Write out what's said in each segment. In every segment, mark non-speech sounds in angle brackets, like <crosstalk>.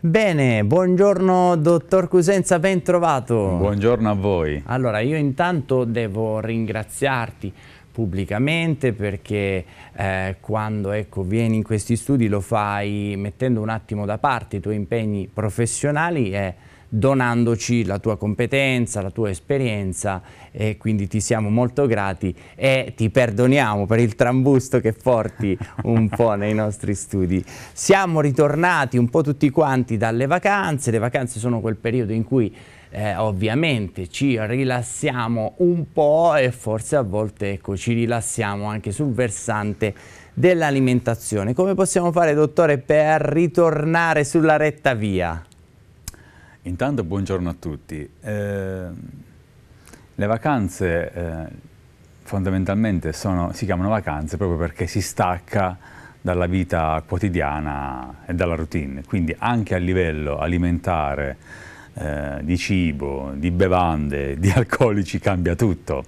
Bene, buongiorno dottor Cusenza, ben trovato. Buongiorno a voi. Allora, io intanto devo ringraziarti pubblicamente perché eh, quando ecco, vieni in questi studi lo fai mettendo un attimo da parte i tuoi impegni professionali e donandoci la tua competenza, la tua esperienza e quindi ti siamo molto grati e ti perdoniamo per il trambusto che porti un <laughs> po' nei nostri studi. Siamo ritornati un po' tutti quanti dalle vacanze, le vacanze sono quel periodo in cui eh, ovviamente ci rilassiamo un po' e forse a volte ecco, ci rilassiamo anche sul versante dell'alimentazione. Come possiamo fare, dottore, per ritornare sulla retta via? Intanto buongiorno a tutti. Eh, le vacanze eh, fondamentalmente sono, si chiamano vacanze proprio perché si stacca dalla vita quotidiana e dalla routine, quindi anche a livello alimentare, eh, di cibo, di bevande, <laughs> di alcolici cambia tutto.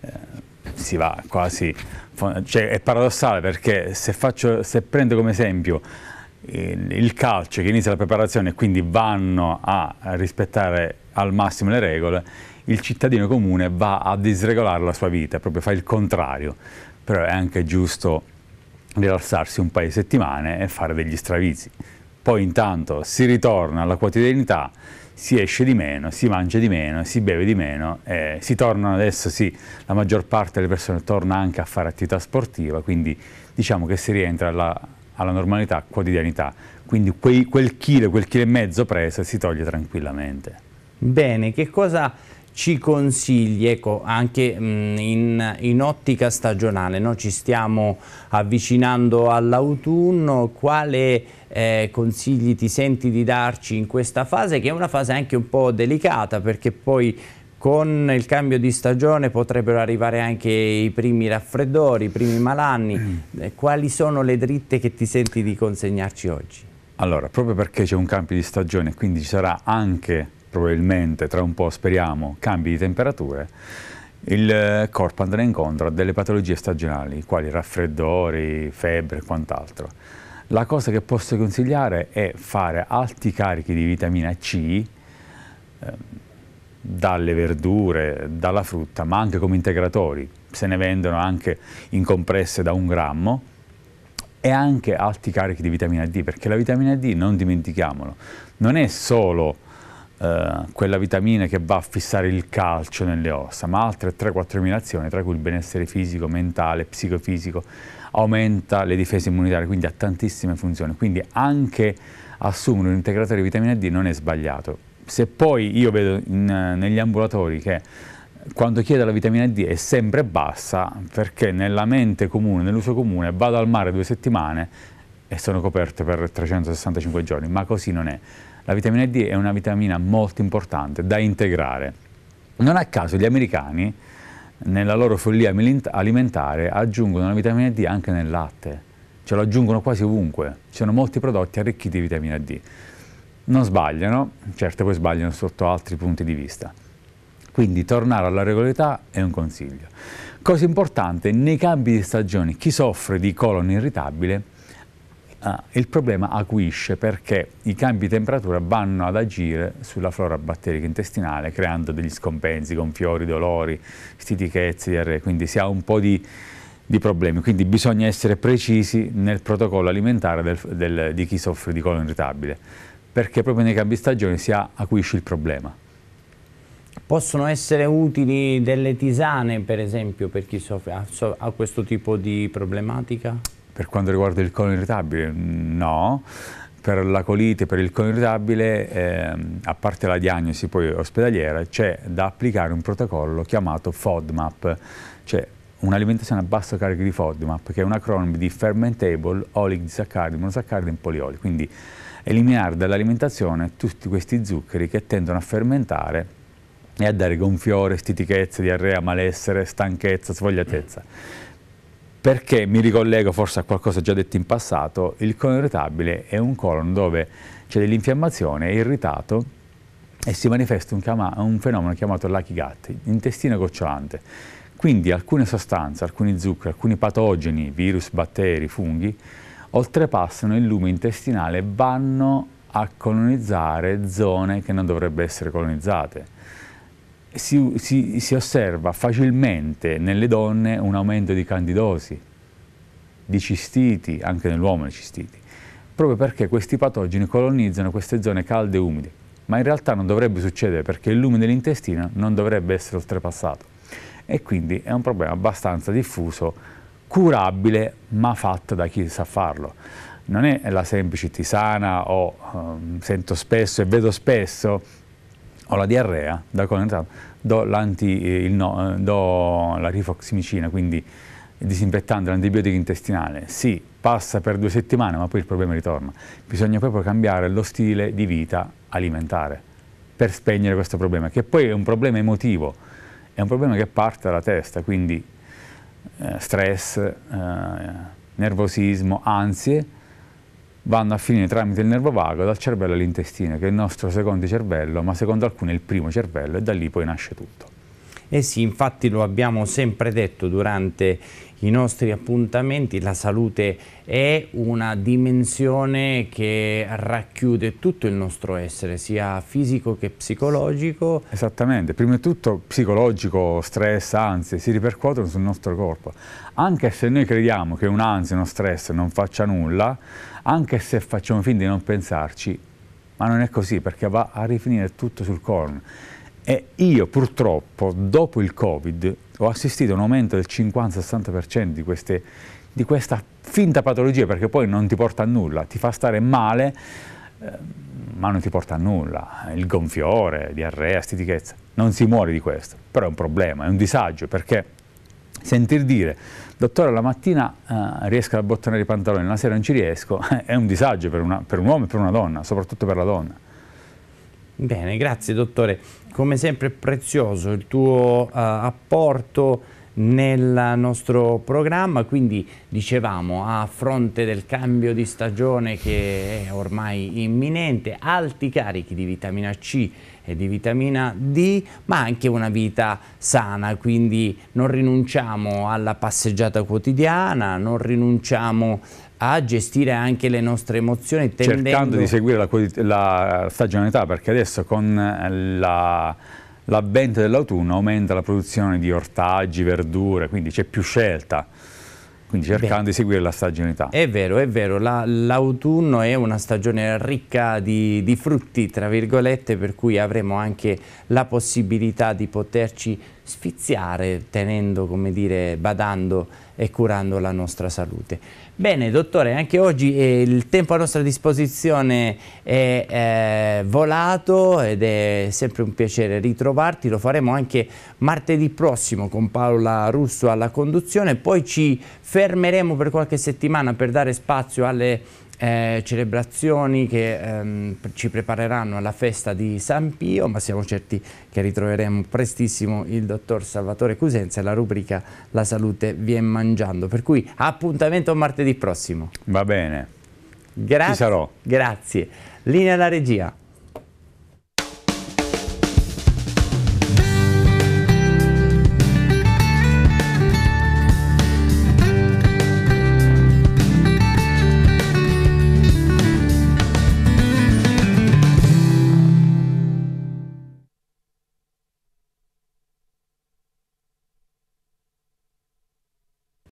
Eh, si va quasi... Cioè, è paradossale perché se, faccio, se prendo come esempio il calcio che inizia la preparazione e quindi vanno a rispettare al massimo le regole, il cittadino comune va a disregolare la sua vita, proprio fa il contrario. Però è anche giusto rilassarsi un paio di settimane e fare degli stravizi. Poi intanto si ritorna alla quotidianità, si esce di meno, si mangia di meno, si beve di meno, eh, si tornano adesso, sì, la maggior parte delle persone torna anche a fare attività sportiva, quindi diciamo che si rientra alla alla normalità, quotidianità. Quindi quei, quel chilo, quel chilo e mezzo preso si toglie tranquillamente. Bene, che cosa ci consigli, ecco, anche mh, mm, in, in, ottica stagionale, no? ci stiamo avvicinando all'autunno, quale eh, consigli ti senti di darci in questa fase, che è una fase anche un po' delicata, perché poi con il cambio di stagione potrebbero arrivare anche i primi raffreddori, i primi malanni. Mm. Eh, quali sono le dritte che ti senti di consegnarci oggi? Allora, proprio perché c'è un cambio di stagione, quindi ci sarà anche, probabilmente, tra un po' speriamo, cambi di temperature, il eh, corpo andrà incontro a delle patologie stagionali, quali raffreddori, febbre e quant'altro. La cosa che posso consigliare è fare alti carichi di vitamina C, ehm, dalle verdure, dalla frutta, ma anche come integratori. Se ne vendono anche in compresse da un grammo e anche alti carichi di vitamina D, perché la vitamina D, non dimentichiamolo, non è solo eh, quella vitamina che va a fissare il calcio nelle ossa, ma altre 3-4 mila azioni, tra cui il benessere fisico, mentale, psicofisico, aumenta le difese immunitarie, quindi ha tantissime funzioni. Quindi anche assumere un integratore di vitamina D non è sbagliato se poi io vedo in, negli ambulatori che quando chiedo la vitamina D è sempre bassa perché nella mente comune, nell'uso comune, vado al mare due settimane e sono coperte per 365 giorni, ma così non è. La vitamina D è una vitamina molto importante da integrare. Non a caso gli americani, nella loro follia alimentare, aggiungono la vitamina D anche nel latte, ce lo aggiungono quasi ovunque, ci sono molti prodotti arricchiti di vitamina D non sbagliano, certo poi sbagliano sotto altri punti di vista. Quindi tornare alla regolarità è un consiglio. Cosa importante, nei cambi di stagione chi soffre di colon irritabile ah, il problema acuisce perché i cambi di temperatura vanno ad agire sulla flora batterica intestinale creando degli scompensi, gonfiori, dolori, stitichezze, diarrea, quindi si ha un po' di, di, problemi. Quindi bisogna essere precisi nel protocollo alimentare del, del, di chi soffre di colon irritabile perché proprio nei cambi stagione si acuisce il problema. Possono essere utili delle tisane, per esempio, per chi soffre, ha, questo tipo di problematica? Per quanto riguarda il colon irritabile, no. Per la colite, per il colon irritabile, eh, a parte la diagnosi poi ospedaliera, c'è da applicare un protocollo chiamato FODMAP, cioè un'alimentazione a basso carico di FODMAP, che è un acronimo di Fermentable Oligosaccharidae Monosaccharidae e Polioli. Quindi eliminare dall'alimentazione tutti questi zuccheri che tendono a fermentare e a dare gonfiore, stitichezze, diarrea, malessere, stanchezza, svogliatezza. Perché mi ricollego forse a qualcosa già detto in passato, il colon irritabile è un colon dove c'è dell'infiammazione, è irritato e si manifesta un, chiama, un fenomeno chiamato lucky gut, intestino gocciolante. Quindi alcune sostanze, alcuni zuccheri, alcuni patogeni, virus, batteri, funghi, oltrepassano il lume intestinale e vanno a colonizzare zone che non dovrebbero essere colonizzate. Si, si, si osserva facilmente nelle donne un aumento di candidosi, di cistiti, anche nell'uomo le cistiti, proprio perché questi patogeni colonizzano queste zone calde e umide, ma in realtà non dovrebbe succedere perché il lume dell'intestino non dovrebbe essere oltrepassato e quindi è un problema abbastanza diffuso curabile ma fatta da chi sa farlo. Non è la semplice tisana o um, sento spesso e vedo spesso, ho la diarrea, da contatto, do, eh, no, eh, do la rifoximicina, quindi il disinfettante, l'antibiotico intestinale, sì, passa per due settimane ma poi il problema ritorna. Bisogna proprio cambiare lo stile di vita alimentare per spegnere questo problema, che poi è un problema emotivo, è un problema che parte dalla testa, quindi eh, stress, eh, nervosismo, ansie, vanno a finire tramite il nervo vago dal cervello all'intestino, che è il nostro secondo cervello, ma secondo alcuni è il primo cervello e da lì poi nasce tutto. Eh sì, infatti lo abbiamo sempre detto durante i nostri appuntamenti, la salute è una dimensione che racchiude tutto il nostro essere, sia fisico che psicologico. Esattamente, prima di tutto psicologico, stress, ansia, si ripercuotono sul nostro corpo. Anche se noi crediamo che un'ansia, uno stress non faccia nulla, anche se facciamo finta di non pensarci, ma non è così perché va a rifinire tutto sul corno. E io purtroppo dopo il Covid ho assistito a un aumento del 50-60% di, di questa finta patologia perché poi non ti porta a nulla, ti fa stare male eh, ma non ti porta a nulla, il gonfiore, diarrea, stitichezza, non si muore di questo, però è un problema, è un disagio perché sentir dire dottore la mattina eh, riesco a bottonare i pantaloni, la sera non ci riesco, <laughs> è un disagio per, una, per un uomo e per una donna, soprattutto per la donna. Bene, grazie dottore. Come sempre è prezioso il tuo uh, apporto nel nostro programma, quindi dicevamo a fronte del cambio di stagione che è ormai imminente, alti carichi di vitamina C e di vitamina D, ma anche una vita sana, quindi non rinunciamo alla passeggiata quotidiana, non rinunciamo a a gestire anche le nostre emozioni. Tendendo... Cercando di seguire la, la stagionalità, perché adesso con eh, la... L'avvento dell'autunno aumenta la produzione di ortaggi, verdure, quindi c'è più scelta quindi cercando Beh, di seguire la stagionalità. È vero, è vero, l'autunno la, è una stagione ricca di, di, frutti, tra virgolette, per cui avremo anche la possibilità di poterci sfiziare, tenendo, come dire, badando e curando la nostra salute. Bene, dottore, anche oggi eh, il tempo a nostra disposizione è eh, volato ed è sempre un piacere ritrovarti, lo faremo anche martedì prossimo con Paola Russo alla conduzione, poi ci fermeremo per qualche settimana per dare spazio alle eh, celebrazioni che ehm, ci prepareranno alla festa di San Pio, ma siamo certi che ritroveremo prestissimo il dottor Salvatore Cusenza e la rubrica La salute viene mangiando, per cui appuntamento martedì prossimo. Va bene, Gra ci sarò. Grazie. Linea alla regia.